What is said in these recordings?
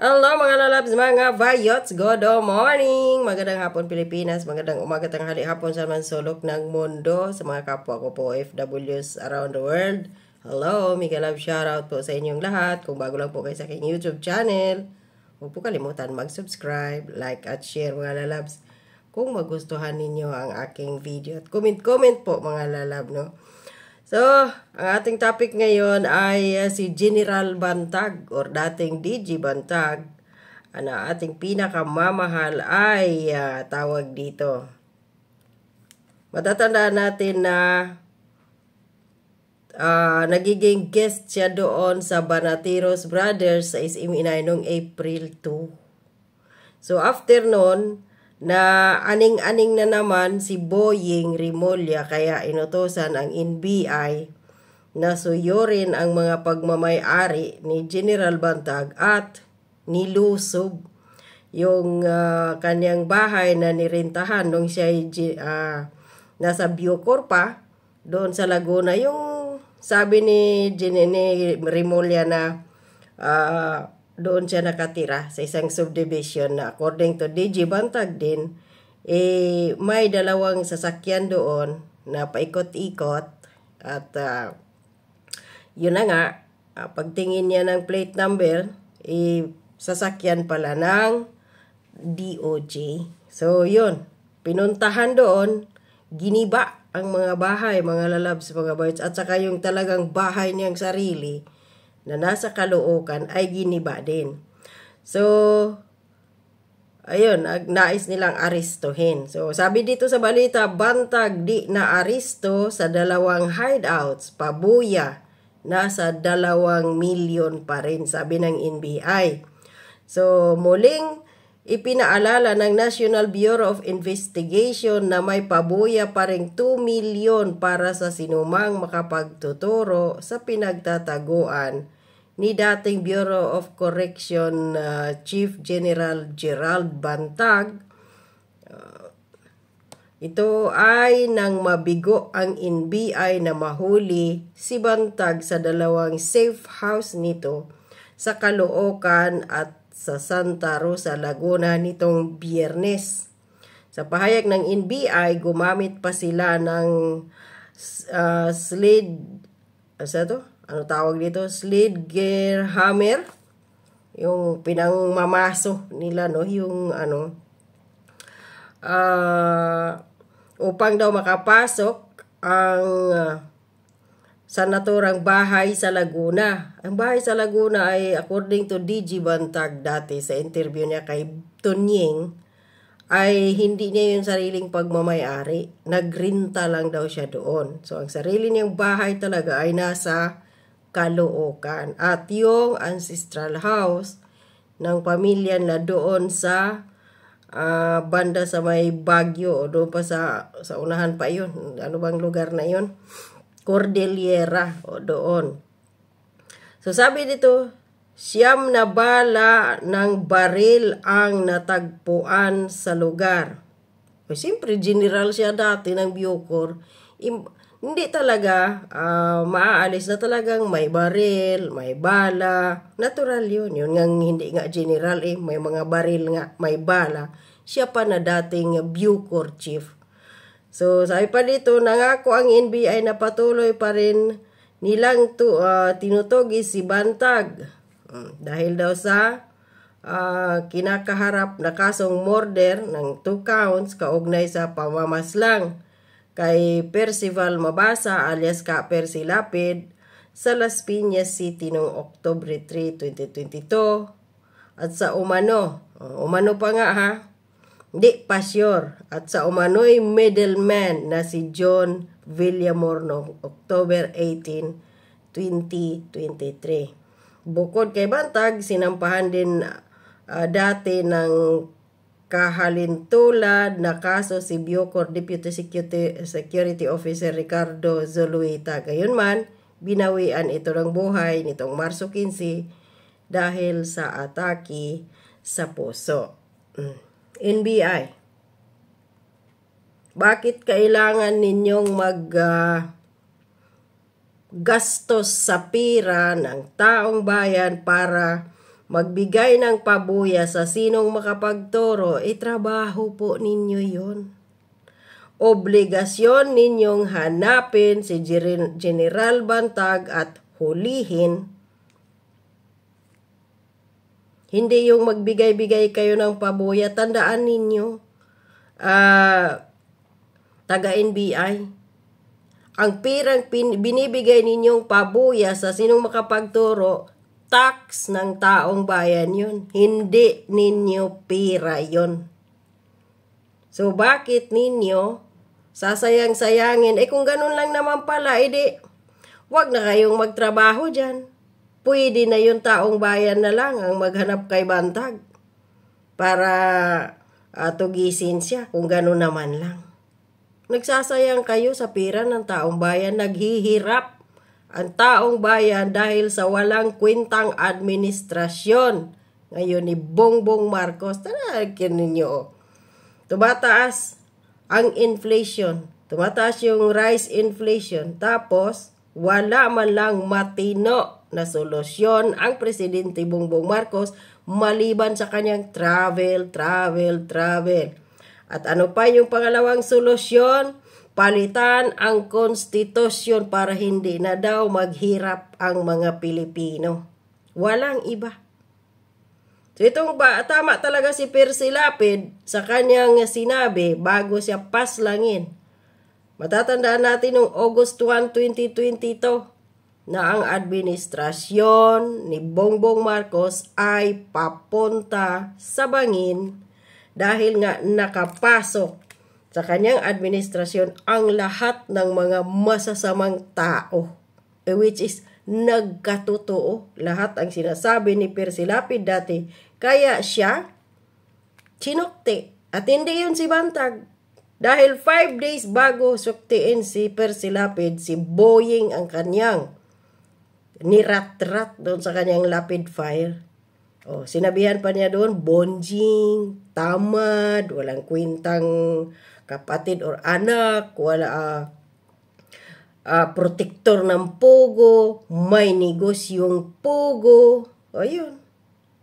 Hello mga lalabs, mga vayots, good morning! Magandang hapon Pilipinas, magandang umaga tanghali hapon sa man sulok ng mundo sa mga kapwa ko po OFWs around the world. Hello, mga love shoutout po sa inyong lahat. Kung bago lang po kayo sa aking YouTube channel, huwag po kalimutan mag-subscribe, like at share mga lalabs. Kung magustuhan ninyo ang aking video at comment-comment po mga lalab, no? So, ang ating topic ngayon ay uh, si General Bantag or dating DG Bantag. Ano, ating pinakamamahal ay uh, tawag dito. Matatandaan natin na uh, nagiging guest siya doon sa Banatiros Brothers sa SM Inay noong April 2. So, after noon, na aning-aning na naman si Boying Rimolya kaya inutosan ang NBI na suyurin ang mga pagmamayari ni General Bantag at nilusob yung uh, kanyang bahay na nirintahan nung siya uh, nasa Biocor pa doon sa Laguna yung sabi ni Ginene Rimolya na uh, doon siya nakatira sa isang subdivision na according to DJ Bantag din, eh, may dalawang sasakyan doon na paikot-ikot at uh, yun na nga, uh, pagtingin niya ng plate number, eh, sasakyan pala ng DOJ. So, yun, pinuntahan doon, giniba ang mga bahay, mga lalabs, mga boys, at saka yung talagang bahay niyang sarili, na nasa kalookan ay giniba din. So, ayun, nais nilang aristohin. So, sabi dito sa balita, bantag di na aristo sa dalawang hideouts, pabuya, nasa dalawang milyon pa rin, sabi ng NBI. So, muling ipinaalala ng National Bureau of Investigation na may pabuya pa rin 2 milyon para sa sinumang makapagtuturo sa pinagtataguan ni dating Bureau of Correction uh, Chief General Gerald Bantag. Uh, ito ay nang mabigo ang NBI na mahuli si Bantag sa dalawang safe house nito sa Caloocan at sa Santa Rosa, Laguna nitong biyernes. Sa pahayag ng NBI, gumamit pa sila ng uh, slid, uh, sa to? ang tawag dito, slid gear hammer. Yung pinangmamaso nila, no? Yung ano, uh, upang daw makapasok ang uh, sa naturang bahay sa Laguna. Ang bahay sa Laguna ay according to DG Bantag dati sa interview niya kay Tunying ay hindi niya yung sariling pagmamayari. Nagrinta lang daw siya doon. So ang sarili niyang bahay talaga ay nasa Caloocan at yung ancestral house ng pamilya na doon sa uh, banda sa may Bagyo o doon pa sa, sa unahan pa yun. Ano bang lugar na yun? Cordillera o doon. So sabi dito, siyam na bala ng baril ang natagpuan sa lugar. O, siyempre, general siya dati ng Bucor. Im- hindi talaga uh, maaalis na talagang may baril, may bala. Natural yun. Yun nga hindi nga general eh. May mga baril nga, may bala. Siya pa na dating Bucor Chief. So sabi pa dito, nangako ang NBI na patuloy pa rin nilang to, uh, ah, tinutugis si Bantag. Hmm, dahil daw sa uh, kinakaharap na kasong murder ng two counts kaugnay sa pamamaslang kay Percival Mabasa alias Ka Percy Lapid sa Las Piñas City noong October 3, 2022 at sa umano. Oh, umano pa nga ha. Hindi pa sure. At sa umano'y middleman na si John Villamor noong October 18, 2023. Bukod kay Bantag, sinampahan din uh, dati ng kahalintulad na kaso si Biocor Deputy Security, Security Officer Ricardo Zulueta. Gayunman, binawian ito ng buhay nitong Marso 15 dahil sa atake sa puso. Mm. NBI, bakit kailangan ninyong mag uh, gastos sa pira ng taong bayan para Magbigay ng pabuya sa sinong makapagtoro, itrabaho po ninyo yon. Obligasyon ninyong hanapin si General Bantag at hulihin. Hindi yung magbigay-bigay kayo ng pabuya, tandaan ninyo. Uh, taga NBI, ang pirang binibigay ninyong pabuya sa sinong makapagturo tax ng taong bayan yun. Hindi ninyo pira yun. So, bakit ninyo sasayang-sayangin? Eh, kung ganun lang naman pala, edi, eh, wag na kayong magtrabaho dyan. Pwede na yung taong bayan na lang ang maghanap kay Bantag para uh, tugisin siya kung ganun naman lang. Nagsasayang kayo sa pira ng taong bayan, naghihirap ang taong bayan dahil sa walang kwintang administrasyon. Ngayon ni Bongbong Marcos, tanakin ninyo. Oh. Tumataas ang inflation. Tumataas yung rice inflation. Tapos, wala man lang matino na solusyon ang Presidente Bongbong Marcos maliban sa kanyang travel, travel, travel. At ano pa yung pangalawang solusyon? palitan ang konstitusyon para hindi na daw maghirap ang mga Pilipino. Walang iba. So itong ba, tama talaga si Percy Lapid sa kanyang sinabi bago siya paslangin. Matatandaan natin noong August 1, 2022 na ang administrasyon ni Bongbong Marcos ay papunta sa bangin dahil nga nakapasok sa kanyang administrasyon ang lahat ng mga masasamang tao, eh, which is nagkatotoo lahat ang sinasabi ni Persilapid dati. Kaya siya, sinukti. At hindi yun si Bantag. Dahil five days bago suktiin si Persilapid, si Boying ang kanyang niratrat doon sa kanyang lapid fire. Oh, sinabihan pa niya doon, bonjing, tamad, walang kwintang kapatid or anak, wala uh, ah, uh, ah, protector ng pogo, may negosyong pogo. O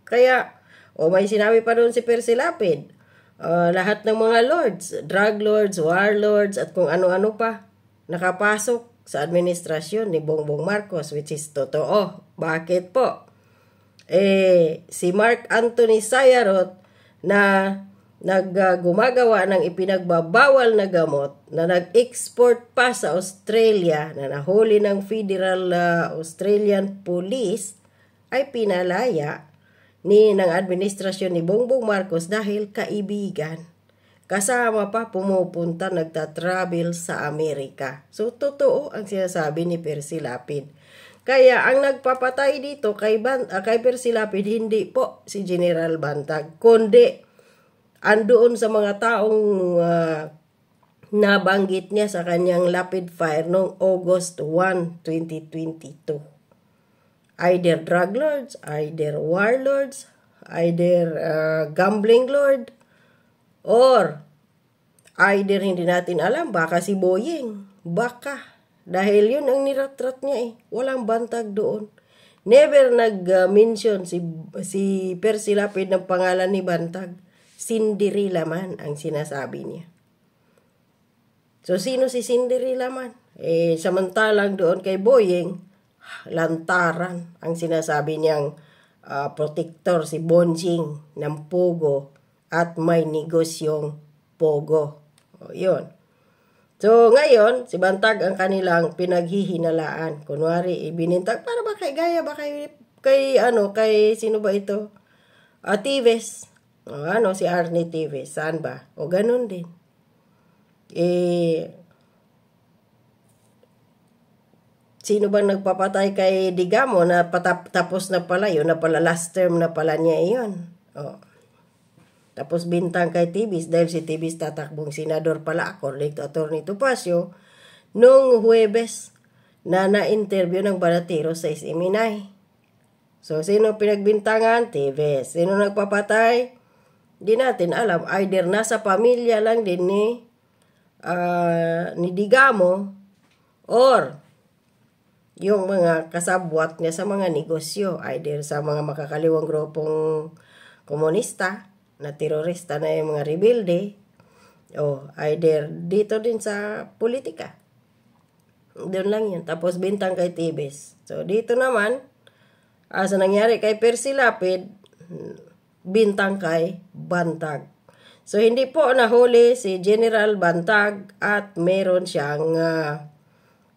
Kaya, o may sinabi pa doon si Percy Lapid, uh, lahat ng mga lords, drug lords, warlords, at kung ano-ano pa, nakapasok sa administrasyon ni Bongbong Marcos, which is totoo. Bakit po? Eh, si Mark Anthony Sayarot na naggumagawa ng ipinagbabawal na gamot na nag-export pa sa Australia na nahuli ng Federal ah, Australian Police ay pinalaya ni ng administrasyon ni Bongbong Marcos dahil kaibigan. Kasama pa pumupunta nagta-travel sa Amerika. So totoo ang sinasabi ni Percy Lapid. Kaya ang nagpapatay dito kay, Ban uh, kay Percy Lapid hindi po si General Bantag kundi andoon sa mga taong uh, nabanggit niya sa kanyang lapid fire noong August 1, 2022. Either drug lords, either warlords, either uh, gambling lord, or either hindi natin alam, baka si Boying, baka. Dahil yun ang niratrat niya eh. Walang bantag doon. Never nag-mention ah, si, si Percy Lapid ng pangalan ni Bantag Cinderella man ang sinasabi niya. So, sino si Cinderella man? Eh, samantalang doon kay Boying, lantaran ang sinasabi niyang uh, protector si Bonjing ng Pogo at may negosyong Pogo. O, yun. So, ngayon, si Bantag ang kanilang pinaghihinalaan. Kunwari, ibinintag, para ba kay Gaya, ba kay, kay ano, kay sino ba ito? Atives. O, oh, ano si Arnie TV? Saan ba? O ganun din. Eh, sino bang nagpapatay kay Digamo na patap, tapos na pala yun, na pala last term na pala niya yun. O. Tapos bintang kay Tibis dahil si Tibis tatakbong senador pala according to Attorney Tupacio nung Huwebes na na-interview ng Baratero sa Isiminay. So, sino pinagbintangan? Tibis. Sino nagpapatay? Di natin alam, either nasa pamilya lang din ni, uh, ni Digamo or yung mga kasabwat niya sa mga negosyo, either sa mga makakaliwang grupong komunista, na terorista na yung mga rebelde, o either dito din sa politika. Doon lang yun. Tapos bintang kay Tibes. So, dito naman, ah, sa nangyari kay Percy Lapid, bintang kay Bantag. So hindi po nahuli si General Bantag at meron siyang uh,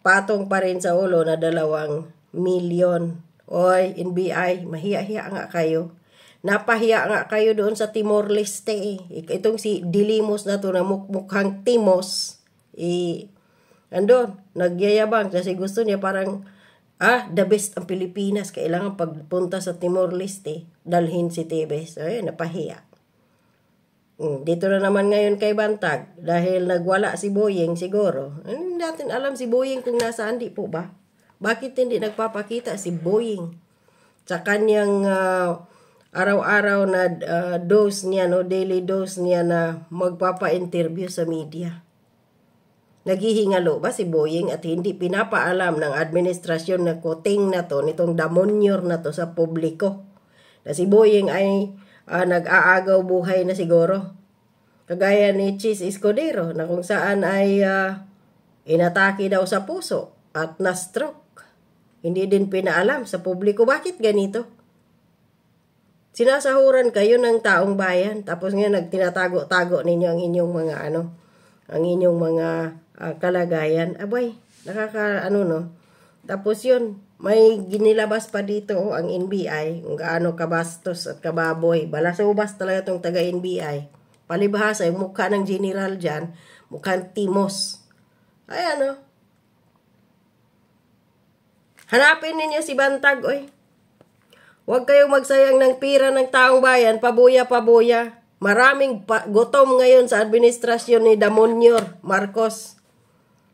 patong pa rin sa ulo na dalawang milyon. Oy, NBI, mahiya-hiya nga kayo. Napahiya nga kayo doon sa Timor-Leste. Eh. Itong si Dilimos na to na mukmukhang Timos. Eh, andon, nagyayabang kasi gusto niya parang Ah, the best ang Pilipinas. Kailangan pagpunta sa Timor-Leste, dalhin si Tibes. Ay, napahiya. Hmm, dito na naman ngayon kay Bantag. Dahil nagwala si Boying siguro. Eh, hindi natin alam si Boying kung nasaan di po ba? Bakit hindi nagpapakita si Boying Sa kanyang uh, araw-araw na uh, dose niya, no, daily dose niya na magpapa-interview sa media. Naghihingalo ba si Boying at hindi pinapaalam ng administrasyon na kuting na to nitong damonyor na to sa publiko? Na si Boying ay uh, nag-aagaw buhay na siguro. Kagaya ni Chis Escudero na kung saan ay uh, inatake daw sa puso at na-stroke. Hindi din pinaalam sa publiko bakit ganito. Sinasahuran kayo ng taong bayan tapos ngayon nagtinatago-tago ninyo ang inyong mga ano, ang inyong mga uh, kalagayan. Abay, nakaka ano no. Tapos yun, may ginilabas pa dito oh, ang NBI, kung gaano kabastos at kababoy. Balasubas talaga itong taga-NBI. Palibhasa, yung mukha ng general dyan, mukhang timos. Ayan oh. Hanapin ninyo si Bantag, oy. Huwag kayong magsayang ng pira ng taong bayan, pabuya-pabuya. Maraming pa gutom ngayon sa administrasyon ni Damonyor Marcos.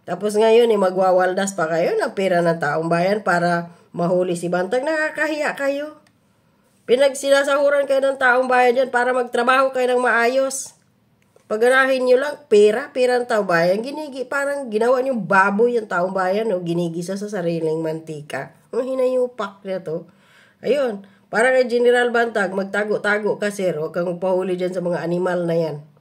Tapos ngayon, eh, magwawaldas pa kayo ng pera ng taong bayan para mahuli si Bantag. Nakakahiya kayo. Pinagsinasahuran kayo ng taong bayan dyan para magtrabaho kayo ng maayos. Paganahin nyo lang, pera, pera ng taong bayan. Ginigi, parang ginawa nyo baboy yung taong bayan o no? ginigisa sa sariling mantika. Ang hinayupak na to. Ayun, para kay General Bantag, magtago-tago ka sir. Huwag kang magpahuli dyan sa mga animal na yan.